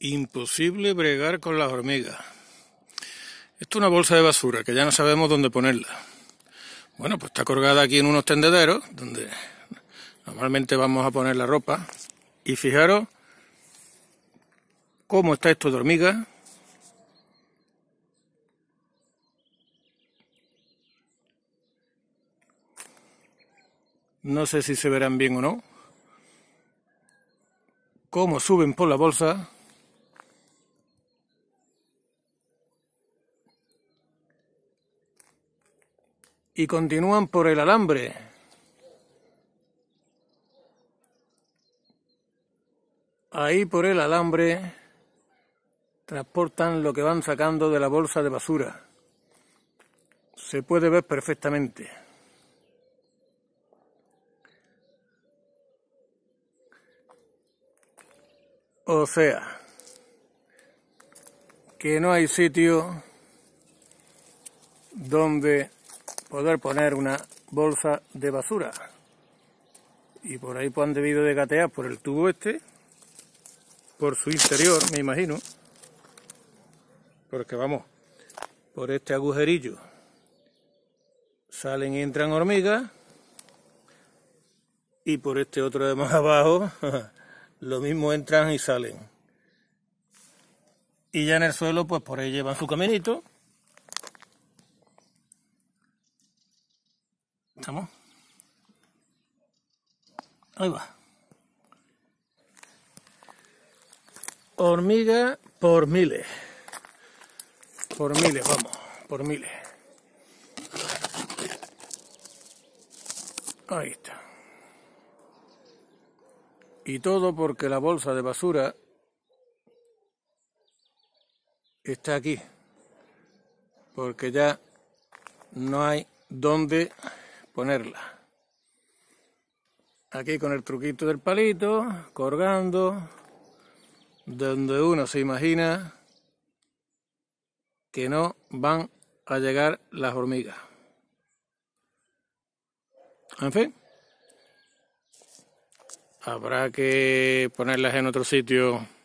Imposible bregar con las hormigas. Esto es una bolsa de basura que ya no sabemos dónde ponerla. Bueno, pues está colgada aquí en unos tendederos donde normalmente vamos a poner la ropa. Y fijaros cómo está esto de hormigas. No sé si se verán bien o no. Cómo suben por la bolsa. y continúan por el alambre. Ahí por el alambre transportan lo que van sacando de la bolsa de basura. Se puede ver perfectamente. O sea, que no hay sitio donde poder poner una bolsa de basura. Y por ahí pues han debido de gatear por el tubo este, por su interior, me imagino. Porque vamos, por este agujerillo salen y entran hormigas. Y por este otro de más abajo, lo mismo entran y salen. Y ya en el suelo, pues por ahí llevan su caminito Vamos. Ahí va. Hormiga por miles. Por miles, vamos, por miles. Ahí está. Y todo porque la bolsa de basura está aquí. Porque ya no hay dónde ponerla. Aquí con el truquito del palito, colgando, donde uno se imagina que no van a llegar las hormigas. En fin, habrá que ponerlas en otro sitio